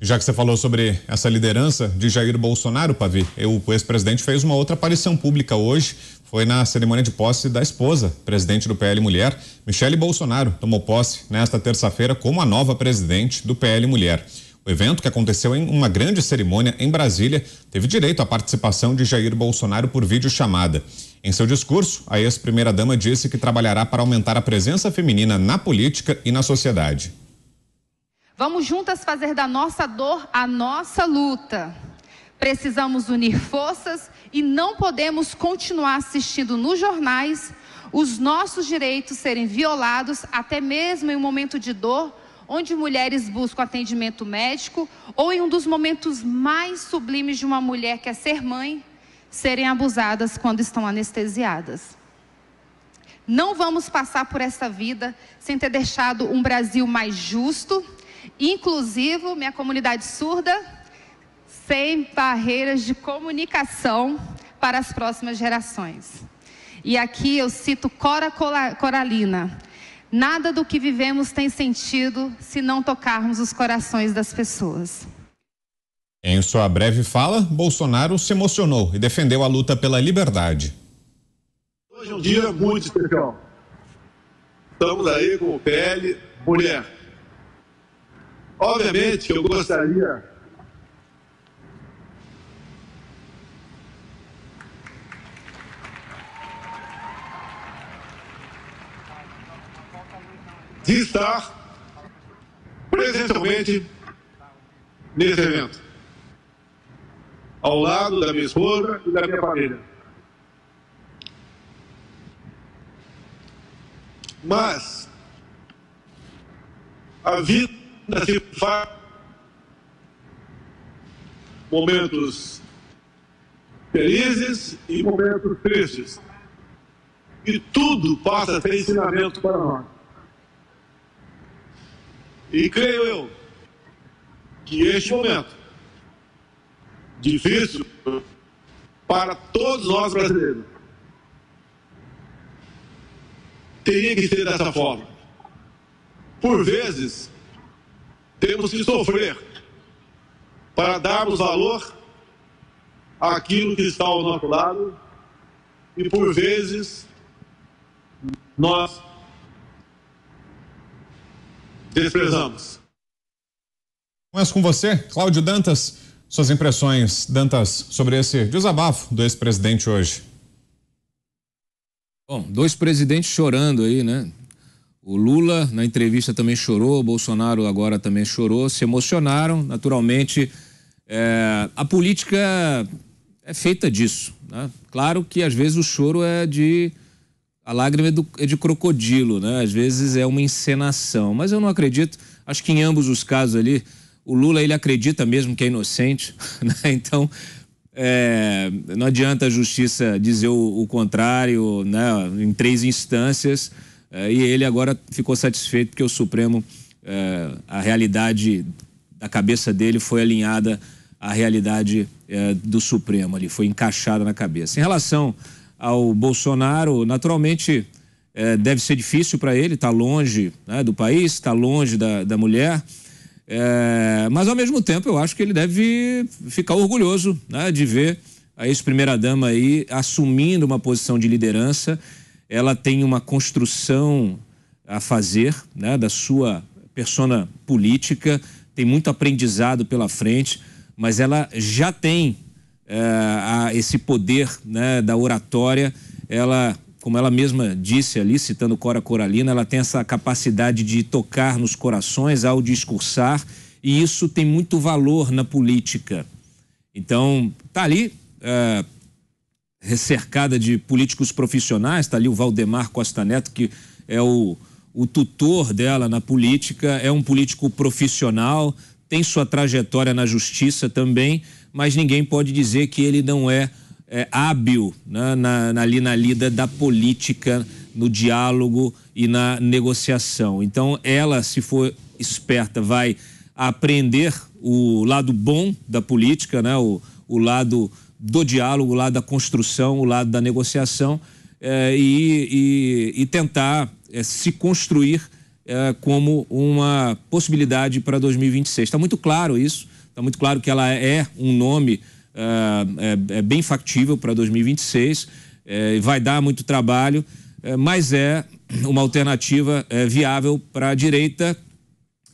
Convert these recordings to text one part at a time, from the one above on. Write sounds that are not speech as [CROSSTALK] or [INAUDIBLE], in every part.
Já que você falou sobre essa liderança de Jair Bolsonaro, Pavi, o ex-presidente fez uma outra aparição pública hoje. Foi na cerimônia de posse da esposa, presidente do PL Mulher, Michele Bolsonaro, tomou posse nesta terça-feira como a nova presidente do PL Mulher. O evento, que aconteceu em uma grande cerimônia em Brasília, teve direito à participação de Jair Bolsonaro por videochamada. Em seu discurso, a ex-primeira-dama disse que trabalhará para aumentar a presença feminina na política e na sociedade. Vamos juntas fazer da nossa dor a nossa luta. Precisamos unir forças e não podemos continuar assistindo nos jornais os nossos direitos serem violados, até mesmo em um momento de dor, onde mulheres buscam atendimento médico, ou em um dos momentos mais sublimes de uma mulher que é ser mãe, serem abusadas quando estão anestesiadas. Não vamos passar por essa vida sem ter deixado um Brasil mais justo inclusivo, minha comunidade surda, sem barreiras de comunicação para as próximas gerações. E aqui eu cito Cora Coralina. Nada do que vivemos tem sentido se não tocarmos os corações das pessoas. Em sua breve fala, Bolsonaro se emocionou e defendeu a luta pela liberdade. Hoje é um dia muito especial. Estamos aí com o PL mulher. Obviamente que eu gostaria. De estar presencialmente nesse evento, ao lado da minha esposa e da minha família. Mas a vida se faz momentos felizes e momentos tristes. E tudo passa a ser ensinamento para nós. E creio eu que este momento difícil para todos nós brasileiros teria que ser dessa forma. Por vezes, temos que sofrer para darmos valor àquilo que está ao nosso lado e, por vezes, nós desprezamos. Começo com você, Cláudio Dantas. Suas impressões, Dantas, sobre esse desabafo do ex-presidente hoje. Bom, dois presidentes chorando aí, né? O Lula, na entrevista, também chorou, o Bolsonaro agora também chorou, se emocionaram. Naturalmente, é, a política é feita disso. Né? Claro que às vezes o choro é de. A lágrima é, do, é de crocodilo, né? às vezes é uma encenação. Mas eu não acredito, acho que em ambos os casos ali, o Lula ele acredita mesmo que é inocente, [LAUGHS] né? então é, não adianta a justiça dizer o, o contrário né? em três instâncias. É, e ele agora ficou satisfeito porque o Supremo, é, a realidade da cabeça dele foi alinhada à realidade é, do Supremo ali, foi encaixada na cabeça. Em relação ao Bolsonaro, naturalmente deve ser difícil para ele, está longe né, do país, está longe da, da mulher. É, mas ao mesmo tempo eu acho que ele deve ficar orgulhoso né, de ver a ex-primeira-dama aí assumindo uma posição de liderança ela tem uma construção a fazer né, da sua persona política, tem muito aprendizado pela frente, mas ela já tem é, a, esse poder né, da oratória, ela como ela mesma disse ali, citando Cora Coralina, ela tem essa capacidade de tocar nos corações ao discursar, e isso tem muito valor na política. Então, tá ali, eh, recercada de políticos profissionais, está ali o Valdemar Costa Neto, que é o, o tutor dela na política, é um político profissional, tem sua trajetória na justiça também, mas ninguém pode dizer que ele não é, é hábil né, na, na, ali na lida da política, no diálogo e na negociação. Então, ela, se for esperta, vai aprender o lado bom da política, né, o, o lado do diálogo, o lado da construção, o lado da negociação eh, e, e, e, tentar eh, se construir eh, como uma possibilidade para 2026. Está muito claro isso, está muito claro que ela é um nome é bem factível para 2026, vai dar muito trabalho, mas é uma alternativa viável para a direita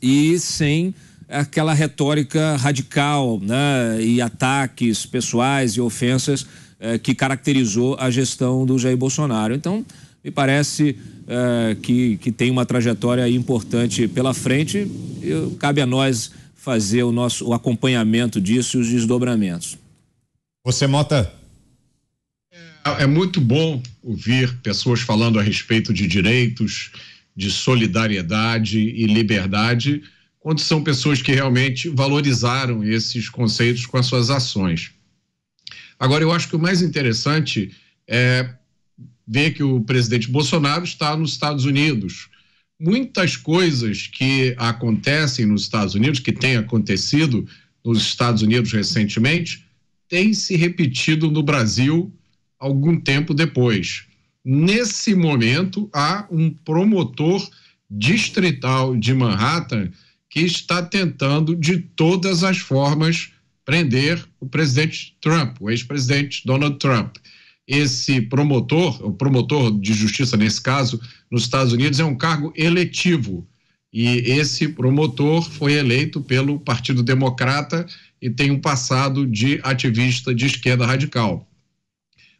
e sem aquela retórica radical né, e ataques pessoais e ofensas eh, que caracterizou a gestão do Jair Bolsonaro. Então, me parece eh, que, que tem uma trajetória importante pela frente cabe a nós fazer o nosso o acompanhamento disso e os desdobramentos. Você, Mota? É, é muito bom ouvir pessoas falando a respeito de direitos, de solidariedade e liberdade quando são pessoas que realmente valorizaram esses conceitos com as suas ações. Agora, eu acho que o mais interessante é ver que o presidente Bolsonaro está nos Estados Unidos. Muitas coisas que acontecem nos Estados Unidos, que têm acontecido nos Estados Unidos recentemente, têm se repetido no Brasil algum tempo depois. Nesse momento, há um promotor distrital de Manhattan que está tentando de todas as formas prender o presidente Trump, o ex-presidente Donald Trump. Esse promotor, o promotor de justiça nesse caso, nos Estados Unidos é um cargo eletivo. E esse promotor foi eleito pelo Partido Democrata e tem um passado de ativista de esquerda radical.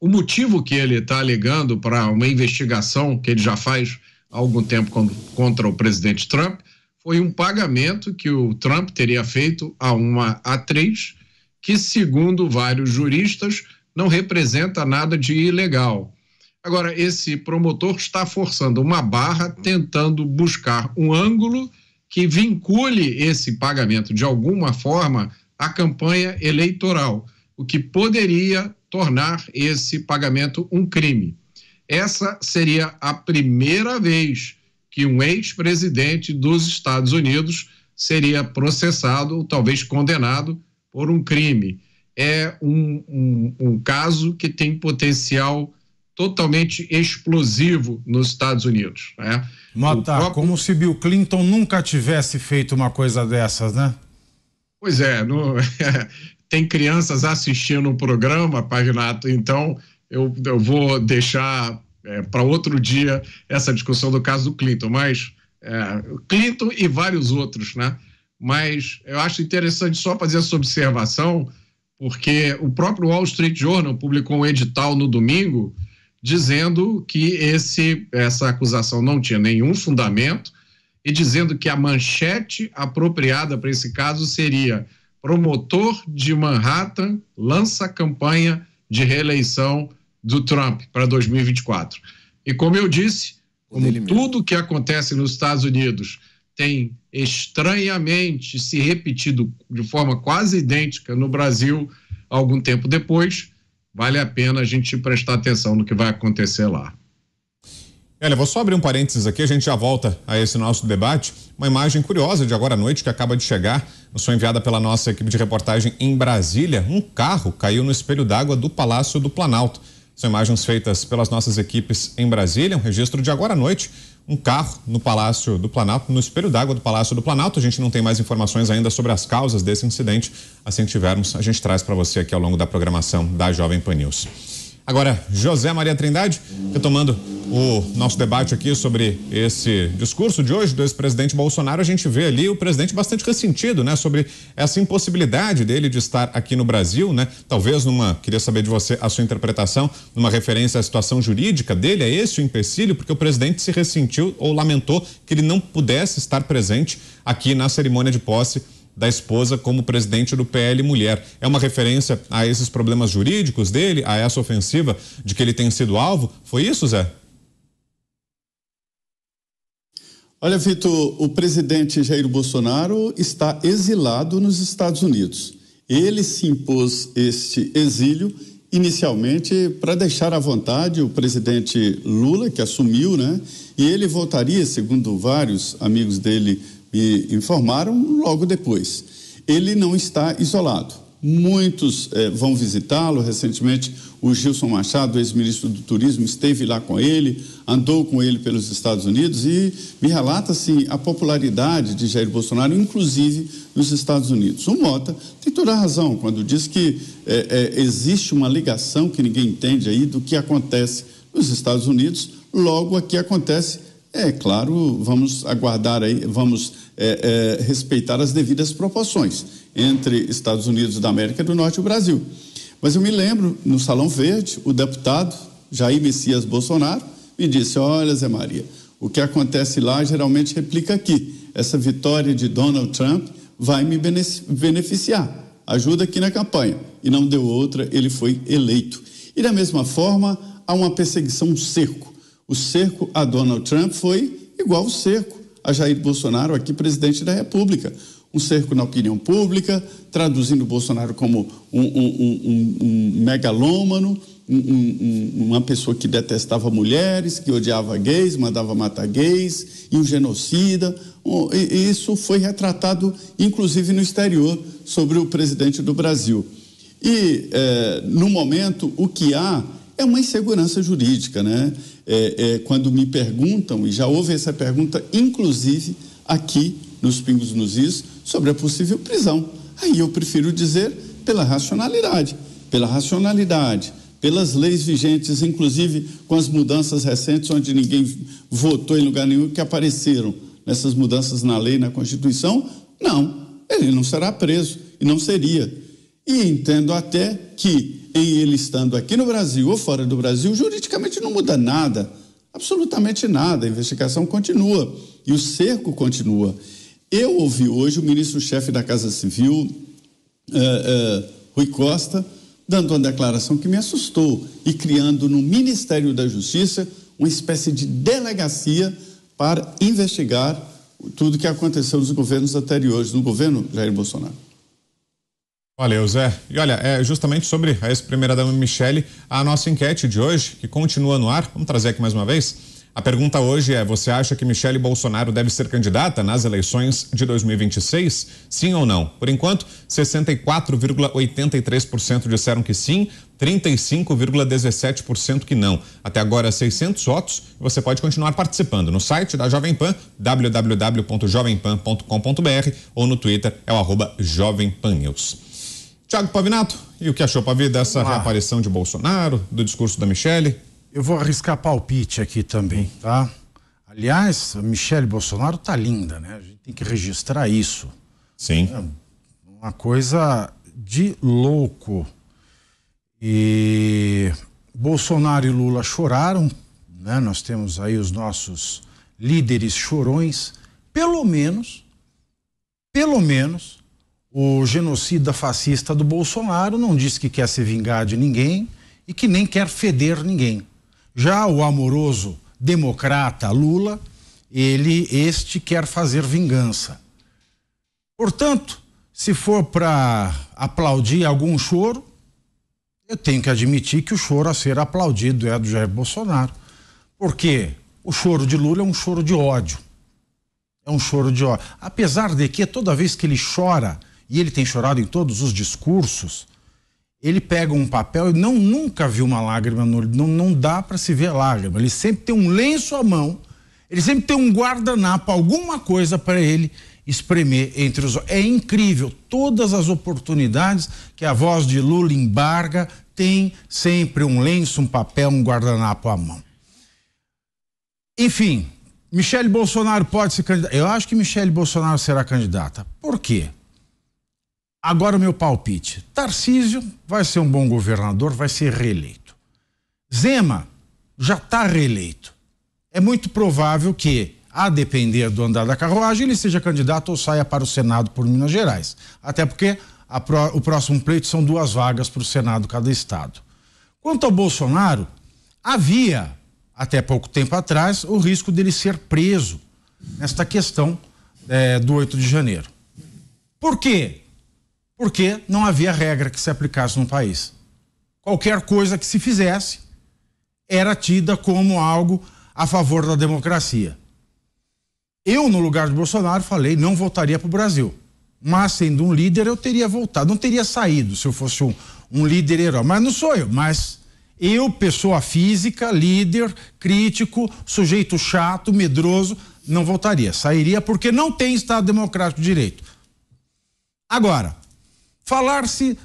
O motivo que ele está alegando para uma investigação que ele já faz há algum tempo contra o presidente Trump foi um pagamento que o Trump teria feito a uma atriz que, segundo vários juristas, não representa nada de ilegal. Agora, esse promotor está forçando uma barra, tentando buscar um ângulo que vincule esse pagamento de alguma forma à campanha eleitoral, o que poderia tornar esse pagamento um crime. Essa seria a primeira vez que um ex-presidente dos Estados Unidos seria processado, talvez condenado, por um crime. É um, um, um caso que tem potencial totalmente explosivo nos Estados Unidos. Né? Mota, próprio... como se Bill Clinton nunca tivesse feito uma coisa dessas, né? Pois é, no... [LAUGHS] tem crianças assistindo o programa, paginato. então eu, eu vou deixar é, para outro dia essa discussão do caso do Clinton, mas é, Clinton e vários outros, né? Mas eu acho interessante só fazer essa observação, porque o próprio Wall Street Journal publicou um edital no domingo dizendo que esse, essa acusação não tinha nenhum fundamento e dizendo que a manchete apropriada para esse caso seria promotor de Manhattan lança campanha de reeleição do Trump para 2024. E como eu disse, como tudo que acontece nos Estados Unidos tem estranhamente se repetido de forma quase idêntica no Brasil algum tempo depois, vale a pena a gente prestar atenção no que vai acontecer lá. Olha, vou só abrir um parênteses aqui, a gente já volta a esse nosso debate. Uma imagem curiosa de agora à noite que acaba de chegar, foi enviada pela nossa equipe de reportagem em Brasília. Um carro caiu no espelho d'água do Palácio do Planalto. São imagens feitas pelas nossas equipes em Brasília, um registro de agora à noite. Um carro no Palácio do Planalto, no espelho d'água do Palácio do Planalto. A gente não tem mais informações ainda sobre as causas desse incidente. Assim que tivermos, a gente traz para você aqui ao longo da programação da Jovem Pan News. Agora, José Maria Trindade, retomando o nosso debate aqui sobre esse discurso de hoje do ex-presidente Bolsonaro, a gente vê ali o presidente bastante ressentido, né, sobre essa impossibilidade dele de estar aqui no Brasil, né? Talvez numa, queria saber de você a sua interpretação, numa referência à situação jurídica dele, é esse o empecilho porque o presidente se ressentiu ou lamentou que ele não pudesse estar presente aqui na cerimônia de posse da esposa como presidente do PL Mulher. É uma referência a esses problemas jurídicos dele, a essa ofensiva de que ele tem sido alvo? Foi isso, Zé? Olha, Vitor, o presidente Jair Bolsonaro está exilado nos Estados Unidos. Ele se impôs este exílio inicialmente para deixar à vontade o presidente Lula, que assumiu, né? E ele voltaria, segundo vários amigos dele me informaram logo depois. Ele não está isolado. Muitos eh, vão visitá-lo. Recentemente, o Gilson Machado, ex-ministro do Turismo, esteve lá com ele, andou com ele pelos Estados Unidos e me relata assim a popularidade de Jair Bolsonaro, inclusive nos Estados Unidos. O Mota tem toda a razão quando diz que eh, eh, existe uma ligação que ninguém entende aí do que acontece nos Estados Unidos, logo aqui acontece. É claro, vamos aguardar aí, vamos é, é, respeitar as devidas proporções entre Estados Unidos da América do Norte e o Brasil. Mas eu me lembro, no Salão Verde, o deputado Jair Messias Bolsonaro me disse: Olha, Zé Maria, o que acontece lá geralmente replica aqui. Essa vitória de Donald Trump vai me beneficiar. Ajuda aqui na campanha. E não deu outra, ele foi eleito. E da mesma forma, há uma perseguição, um cerco. O cerco a Donald Trump foi igual o cerco a Jair Bolsonaro aqui presidente da República. Um cerco na opinião pública, traduzindo Bolsonaro como um, um, um, um megalômano, uma pessoa que detestava mulheres, que odiava gays, mandava matar gays, e um genocida. Isso foi retratado, inclusive, no exterior, sobre o presidente do Brasil. E, eh, no momento, o que há é uma insegurança jurídica, né? é, é, quando me perguntam, e já houve essa pergunta, inclusive aqui nos Pingos nos Is, sobre a possível prisão. Aí eu prefiro dizer pela racionalidade, pela racionalidade, pelas leis vigentes, inclusive com as mudanças recentes, onde ninguém votou em lugar nenhum, que apareceram nessas mudanças na lei, na Constituição, não, ele não será preso e não seria. E entendo até que, em ele estando aqui no Brasil ou fora do Brasil, juridicamente não muda nada, absolutamente nada. A investigação continua e o cerco continua. Eu ouvi hoje o ministro-chefe da Casa Civil, uh, uh, Rui Costa, dando uma declaração que me assustou e criando no Ministério da Justiça uma espécie de delegacia para investigar tudo o que aconteceu nos governos anteriores, no governo Jair Bolsonaro. Valeu, Zé. E olha, é justamente sobre a ex-primeira-dama Michele, a nossa enquete de hoje, que continua no ar. Vamos trazer aqui mais uma vez. A pergunta hoje é: você acha que Michele Bolsonaro deve ser candidata nas eleições de 2026? Sim ou não? Por enquanto, 64,83% disseram que sim, 35,17% que não. Até agora, 600 votos. Você pode continuar participando no site da Jovem Pan, www.jovempan.com.br ou no Twitter, é o arroba Jovem Pan News. Tiago Pavinato, e o que achou, Pavi, dessa reaparição de Bolsonaro, do discurso da Michele? Eu vou arriscar palpite aqui também, tá? Aliás, a Michele Bolsonaro tá linda, né? A gente tem que registrar isso. Sim. É uma coisa de louco. E Bolsonaro e Lula choraram, né? Nós temos aí os nossos líderes chorões. Pelo menos, pelo menos, o genocida fascista do Bolsonaro não diz que quer se vingar de ninguém e que nem quer feder ninguém. Já o amoroso democrata Lula, ele este quer fazer vingança. Portanto, se for para aplaudir algum choro, eu tenho que admitir que o choro a ser aplaudido é do Jair Bolsonaro. Porque o choro de Lula é um choro de ódio. É um choro de ódio. Apesar de que toda vez que ele chora, e ele tem chorado em todos os discursos, ele pega um papel e não nunca viu uma lágrima no olho, não, não dá para se ver lágrima. Ele sempre tem um lenço à mão, ele sempre tem um guardanapo, alguma coisa para ele espremer entre os É incrível todas as oportunidades que a voz de Lula embarga, tem sempre um lenço, um papel, um guardanapo à mão. Enfim, Michele Bolsonaro pode ser candidata. Eu acho que Michele Bolsonaro será candidata. Por quê? Agora o meu palpite. Tarcísio vai ser um bom governador, vai ser reeleito. Zema já está reeleito. É muito provável que, a depender do andar da carruagem, ele seja candidato ou saia para o Senado por Minas Gerais. Até porque pro, o próximo pleito são duas vagas para o Senado cada estado. Quanto ao Bolsonaro, havia, até pouco tempo atrás, o risco dele ser preso nesta questão é, do 8 de janeiro. Por quê? porque não havia regra que se aplicasse no país. Qualquer coisa que se fizesse era tida como algo a favor da democracia. Eu, no lugar de Bolsonaro, falei não voltaria para o Brasil. Mas, sendo um líder, eu teria voltado. Não teria saído se eu fosse um, um líder herói. Mas não sou eu. Mas eu, pessoa física, líder, crítico, sujeito chato, medroso, não voltaria. Sairia porque não tem Estado Democrático de Direito. Agora, Falar-se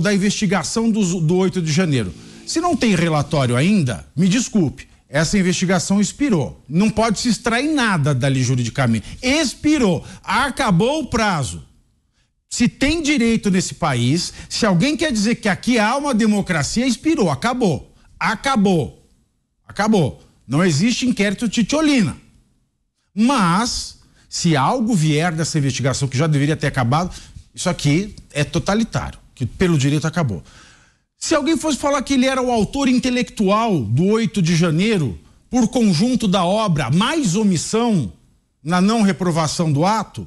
da investigação do, do 8 de janeiro. Se não tem relatório ainda, me desculpe, essa investigação expirou. Não pode se extrair nada dali juridicamente. Expirou. Acabou o prazo. Se tem direito nesse país, se alguém quer dizer que aqui há uma democracia, expirou. Acabou. Acabou. Acabou. Não existe inquérito titiolina. Mas, se algo vier dessa investigação que já deveria ter acabado, isso aqui é totalitário, que pelo direito acabou. Se alguém fosse falar que ele era o autor intelectual do 8 de janeiro, por conjunto da obra, mais omissão na não reprovação do ato,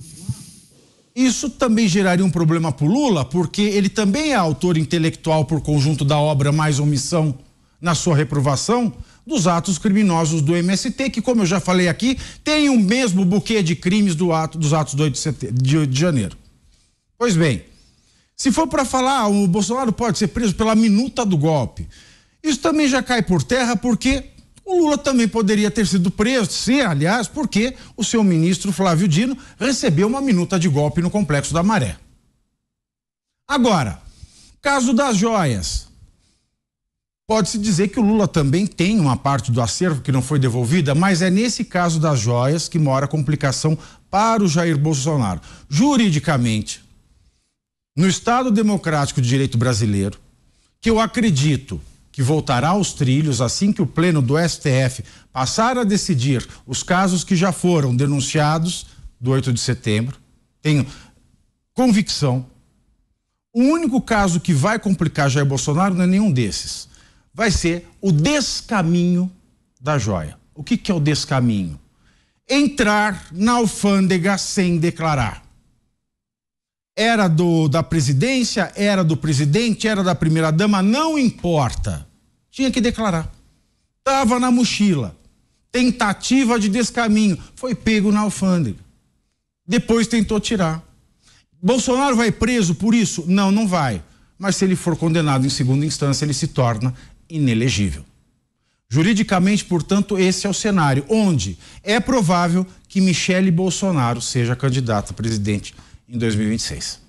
isso também geraria um problema para o Lula, porque ele também é autor intelectual por conjunto da obra, mais omissão na sua reprovação dos atos criminosos do MST, que, como eu já falei aqui, tem o mesmo buquê de crimes do ato, dos atos do 8 de, de janeiro. Pois bem, se for para falar, o Bolsonaro pode ser preso pela minuta do golpe. Isso também já cai por terra porque o Lula também poderia ter sido preso, se, aliás, porque o seu ministro Flávio Dino recebeu uma minuta de golpe no Complexo da Maré. Agora, caso das joias. Pode-se dizer que o Lula também tem uma parte do acervo que não foi devolvida, mas é nesse caso das joias que mora a complicação para o Jair Bolsonaro. Juridicamente, no Estado Democrático de Direito Brasileiro, que eu acredito que voltará aos trilhos assim que o Pleno do STF passar a decidir os casos que já foram denunciados do 8 de setembro. Tenho convicção. O único caso que vai complicar Jair Bolsonaro não é nenhum desses. Vai ser o descaminho da joia. O que, que é o descaminho? Entrar na alfândega sem declarar era do da presidência, era do presidente, era da primeira dama, não importa. Tinha que declarar. Tava na mochila. Tentativa de descaminho, foi pego na alfândega. Depois tentou tirar. Bolsonaro vai preso por isso? Não, não vai. Mas se ele for condenado em segunda instância, ele se torna inelegível. Juridicamente, portanto, esse é o cenário onde é provável que Michele Bolsonaro seja candidata a presidente em 2026.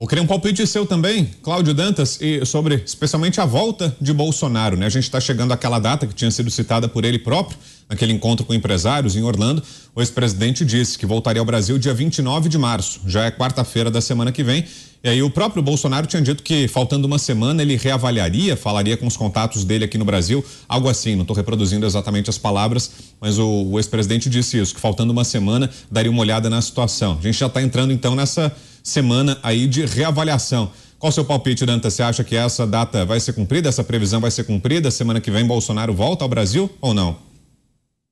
Eu queria um palpite seu também, Cláudio Dantas, e sobre especialmente a volta de Bolsonaro, né? A gente está chegando àquela data que tinha sido citada por ele próprio, Naquele encontro com empresários em Orlando, o ex-presidente disse que voltaria ao Brasil dia 29 de março, já é quarta-feira da semana que vem. E aí o próprio Bolsonaro tinha dito que faltando uma semana ele reavaliaria, falaria com os contatos dele aqui no Brasil, algo assim. Não estou reproduzindo exatamente as palavras, mas o, o ex-presidente disse isso, que faltando uma semana daria uma olhada na situação. A gente já está entrando então nessa semana aí de reavaliação. Qual o seu palpite, Danta? Você acha que essa data vai ser cumprida, essa previsão vai ser cumprida? Semana que vem Bolsonaro volta ao Brasil ou não?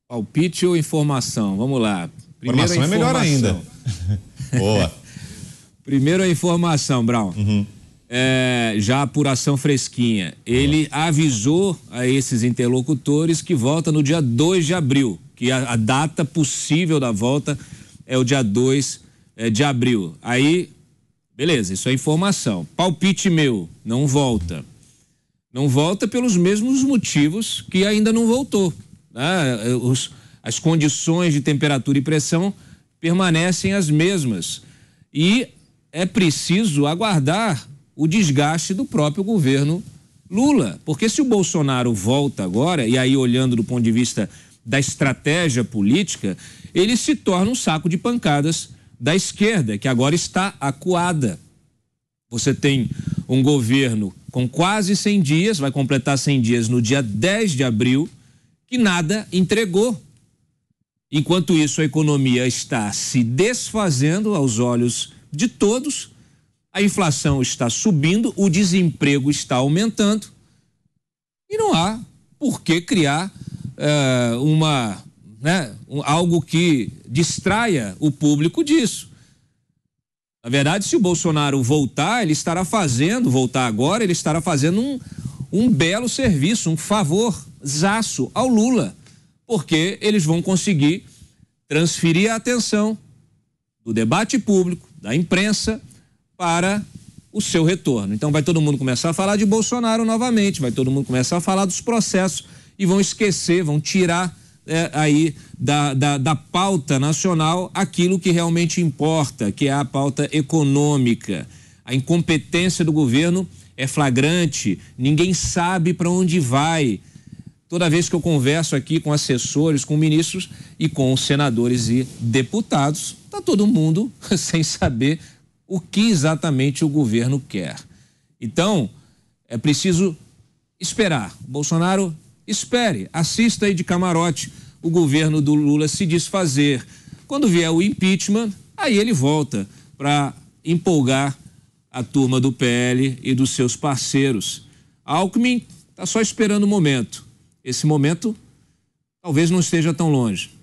Palpite ou informação? Vamos lá. Primeiro informação, informação. é melhor ainda. [LAUGHS] Boa. [LAUGHS] Primeiro a informação, Brown. Uhum. É, já apuração fresquinha. Ele avisou a esses interlocutores que volta no dia 2 de abril, que a, a data possível da volta é o dia 2 é, de abril. Aí, beleza, isso é informação. Palpite meu, não volta. Não volta pelos mesmos motivos que ainda não voltou né? Eh, eh, os, as condições de temperatura e pressão permanecem as mesmas. E é preciso aguardar o desgaste do próprio governo Lula. Porque se o Bolsonaro volta agora, e aí olhando do ponto de vista da estratégia política, ele se torna um saco de pancadas da esquerda, que agora está acuada. Você tem um governo com quase 100 dias, vai completar 100 dias no dia 10 de abril, que nada entregou. Enquanto isso, a economia está se desfazendo aos olhos de todos, a inflação está subindo, o desemprego está aumentando e não há por que criar uh, uma, né, um, algo que distraia o público disso. Na verdade, se o Bolsonaro voltar, ele estará fazendo, voltar agora, ele estará fazendo um, um belo serviço, um favorzaço ao Lula, porque eles vão conseguir transferir a atenção do debate público, da imprensa, para o seu retorno. Então vai todo mundo começar a falar de Bolsonaro novamente, vai todo mundo começar a falar dos processos e vão esquecer, vão tirar é, aí da, da, da pauta nacional aquilo que realmente importa, que é a pauta econômica. A incompetência do governo é flagrante, ninguém sabe para onde vai. Toda vez que eu converso aqui com assessores, com ministros e com senadores e deputados, tá todo mundo [LAUGHS] sem saber o que exatamente o governo quer. Então, é preciso esperar. Bolsonaro, espere, assista aí de camarote o governo do Lula se desfazer. Quando vier o impeachment, aí ele volta para empolgar a turma do PL e dos seus parceiros. Alckmin está só esperando o momento. Esse momento talvez não esteja tão longe.